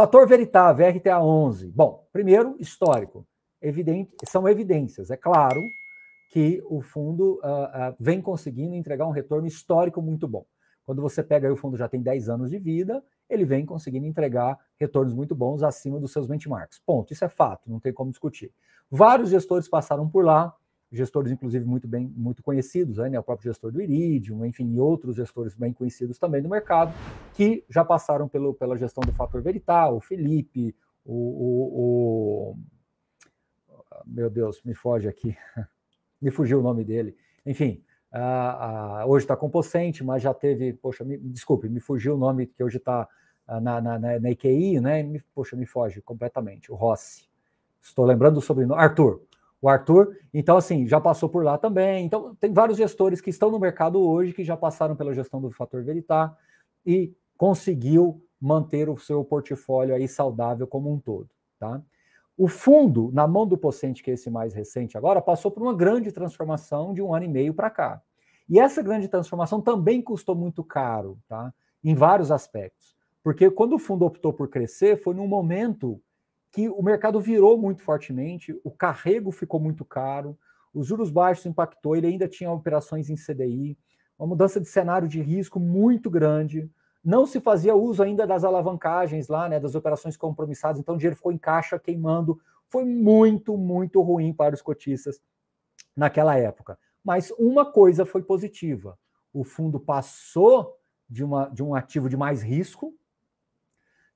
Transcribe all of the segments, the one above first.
Fator veritável, RTA 11. Bom, primeiro, histórico. Evidente, são evidências. É claro que o fundo uh, uh, vem conseguindo entregar um retorno histórico muito bom. Quando você pega aí, o fundo já tem 10 anos de vida, ele vem conseguindo entregar retornos muito bons acima dos seus benchmarks. Ponto. Isso é fato, não tem como discutir. Vários gestores passaram por lá, gestores, inclusive, muito bem, muito conhecidos, né? o próprio gestor do Iridium, enfim, e outros gestores bem conhecidos também do mercado, que já passaram pelo, pela gestão do fator verital, o Felipe, o, o, o... Ah, meu Deus, me foge aqui, me fugiu o nome dele. Enfim, uh, uh, hoje está Compocente, mas já teve, poxa, me, desculpe, me fugiu o nome que hoje está ah, na, na, na, na né? Me, poxa, me foge completamente, o Rossi. Estou lembrando o sobrenome. Arthur, o Arthur. Então, assim, já passou por lá também. Então, tem vários gestores que estão no mercado hoje que já passaram pela gestão do fator Veritar e conseguiu manter o seu portfólio aí saudável como um todo, tá? O fundo, na mão do Pocente, que é esse mais recente agora, passou por uma grande transformação de um ano e meio para cá. E essa grande transformação também custou muito caro, tá? Em vários aspectos. Porque quando o fundo optou por crescer, foi num momento que o mercado virou muito fortemente, o carrego ficou muito caro, os juros baixos impactou, ele ainda tinha operações em CDI, uma mudança de cenário de risco muito grande. Não se fazia uso ainda das alavancagens lá, né, das operações compromissadas, então o dinheiro ficou em caixa queimando. Foi muito, muito ruim para os cotistas naquela época. Mas uma coisa foi positiva: o fundo passou de, uma, de um ativo de mais risco,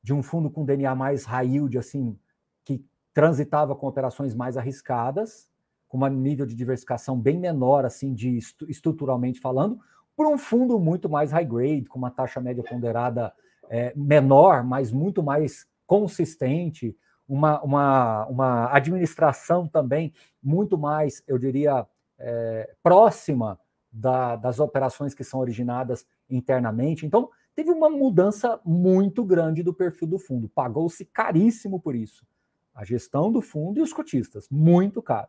de um fundo com DNA mais raio, de assim, que transitava com operações mais arriscadas, com um nível de diversificação bem menor, assim, de estruturalmente falando, para um fundo muito mais high grade, com uma taxa média ponderada é, menor, mas muito mais consistente, uma, uma, uma administração também muito mais, eu diria, é, próxima da, das operações que são originadas internamente. Então, teve uma mudança muito grande do perfil do fundo, pagou-se caríssimo por isso a gestão do fundo e os cotistas, muito caro.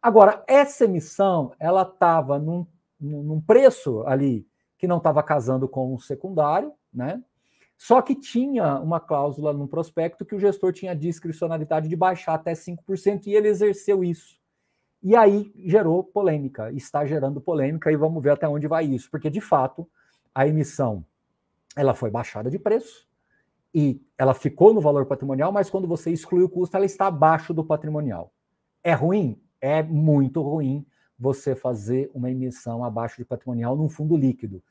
Agora, essa emissão, ela estava num, num preço ali que não estava casando com o secundário, né? Só que tinha uma cláusula no prospecto que o gestor tinha discricionalidade de baixar até 5% e ele exerceu isso. E aí gerou polêmica, está gerando polêmica e vamos ver até onde vai isso, porque de fato a emissão ela foi baixada de preço, e ela ficou no valor patrimonial, mas quando você exclui o custo, ela está abaixo do patrimonial. É ruim? É muito ruim você fazer uma emissão abaixo de patrimonial num fundo líquido.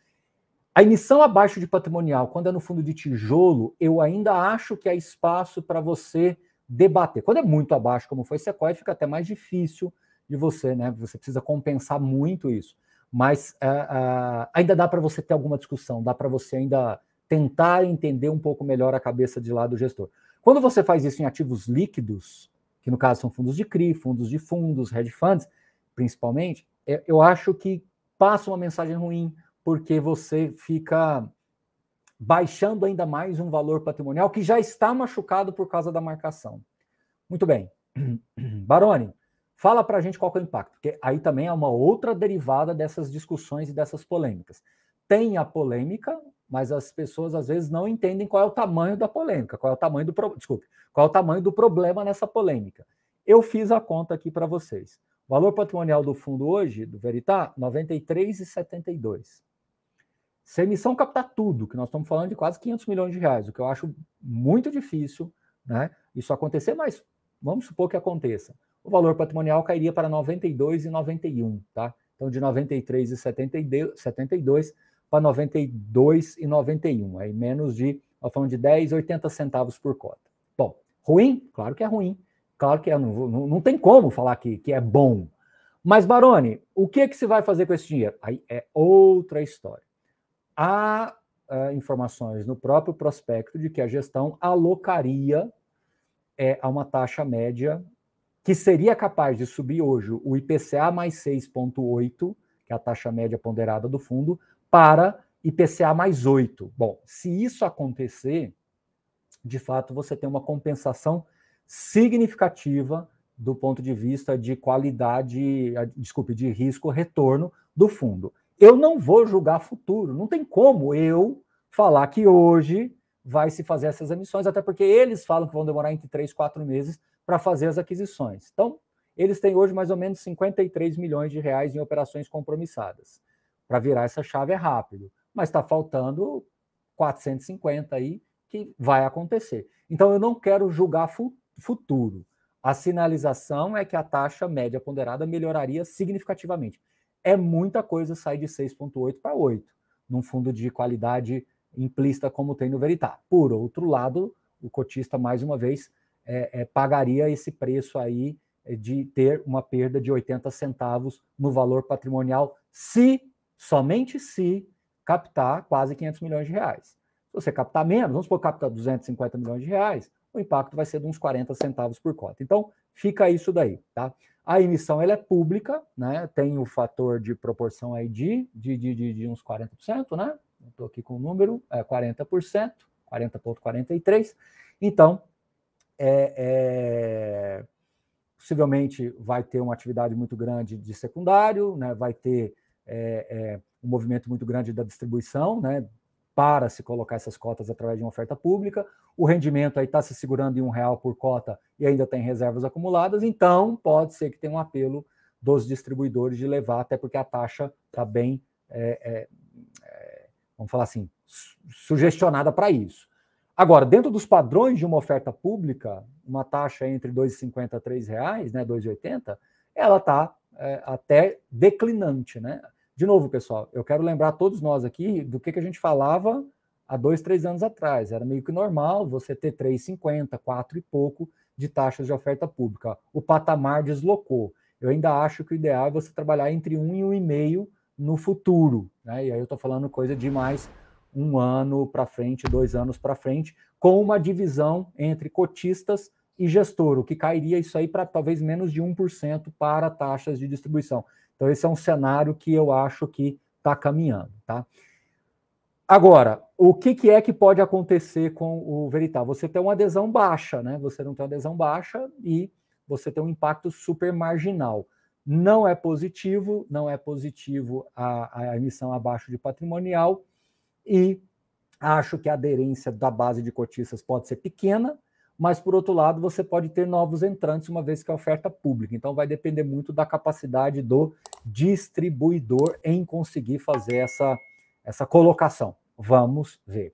A emissão abaixo de patrimonial, quando é no fundo de tijolo, eu ainda acho que há espaço para você debater. Quando é muito abaixo, como foi Sequoia, fica até mais difícil de você, né? Você precisa compensar muito isso. Mas uh, uh, ainda dá para você ter alguma discussão, dá para você ainda tentar entender um pouco melhor a cabeça de lá do gestor. Quando você faz isso em ativos líquidos, que no caso são fundos de CRI, fundos de fundos, hedge funds, principalmente, é, eu acho que passa uma mensagem ruim, porque você fica baixando ainda mais um valor patrimonial que já está machucado por causa da marcação. Muito bem. Baroni, fala para a gente qual é o impacto, porque aí também é uma outra derivada dessas discussões e dessas polêmicas tem a polêmica, mas as pessoas às vezes não entendem qual é o tamanho da polêmica, qual é o tamanho do pro... desculpe, qual é o tamanho do problema nessa polêmica. Eu fiz a conta aqui para vocês. O valor patrimonial do fundo hoje, do Veritá, 93,72. Se a emissão captar tudo, que nós estamos falando de quase 500 milhões de reais, o que eu acho muito difícil, né? Isso acontecer, mas vamos supor que aconteça. O valor patrimonial cairia para 92,91, e tá? Então de 93,72, e 72 para 92 e 91, aí menos de, nós falando de 10, 80 centavos por cota. Bom, ruim? Claro que é ruim. Claro que é, não, não, não tem como falar que, que é bom. Mas, Barone, o que, é que você vai fazer com esse dinheiro? Aí é outra história. Há uh, informações no próprio prospecto de que a gestão alocaria é, a uma taxa média que seria capaz de subir hoje o IPCA mais 6,8, que é a taxa média ponderada do fundo, para IPCA mais 8. Bom, se isso acontecer, de fato você tem uma compensação significativa do ponto de vista de qualidade, desculpe, de risco-retorno do fundo. Eu não vou julgar futuro, não tem como eu falar que hoje vai se fazer essas emissões, até porque eles falam que vão demorar entre 3 e 4 meses para fazer as aquisições. Então, eles têm hoje mais ou menos 53 milhões de reais em operações compromissadas. Para virar essa chave é rápido, mas está faltando 450 aí que vai acontecer. Então eu não quero julgar fu futuro. A sinalização é que a taxa média ponderada melhoraria significativamente. É muita coisa sair de 6,8 para 8, num fundo de qualidade implícita como tem no Veritá. Por outro lado, o cotista, mais uma vez, é, é, pagaria esse preço aí é, de ter uma perda de 80 centavos no valor patrimonial se somente se captar quase 500 milhões de reais. Se você captar menos, vamos supor que capta 250 milhões de reais, o impacto vai ser de uns 40 centavos por cota. Então, fica isso daí, tá? A emissão ela é pública, né? Tem o fator de proporção aí de, de, de, de, de uns 40%, né? Estou aqui com o número, é 40%, 40,43%. Então, é, é, possivelmente vai ter uma atividade muito grande de secundário, né? vai ter é, é, um movimento muito grande da distribuição, né, para se colocar essas cotas através de uma oferta pública. O rendimento aí está se segurando em um real por cota e ainda tem reservas acumuladas, então pode ser que tenha um apelo dos distribuidores de levar, até porque a taxa está bem, é, é, é, vamos falar assim, sugestionada para isso. Agora, dentro dos padrões de uma oferta pública, uma taxa entre R$ 2,50 a R$ 3,00, né, R$ 2,80, ela está é, até declinante, né? De novo, pessoal, eu quero lembrar todos nós aqui do que, que a gente falava há dois, três anos atrás. Era meio que normal você ter 3,50, 4 e pouco de taxas de oferta pública. O patamar deslocou. Eu ainda acho que o ideal é você trabalhar entre 1 e 1,5 no futuro. Né? E aí eu estou falando coisa de mais um ano para frente, dois anos para frente, com uma divisão entre cotistas e gestor, o que cairia isso aí para talvez menos de 1% para taxas de distribuição. Então, esse é um cenário que eu acho que está caminhando, tá? Agora, o que, que, é que pode acontecer com o Veritá? Você tem uma adesão baixa, né? Você não tem uma adesão baixa e você tem um impacto super marginal. Não é positivo, não é positivo a, a emissão abaixo de patrimonial e acho que a aderência da base de cotistas pode ser pequena, mas por outro lado você pode ter novos entrantes uma vez que a é oferta pública. Então vai depender muito da capacidade do distribuidor em conseguir fazer essa essa colocação. Vamos ver.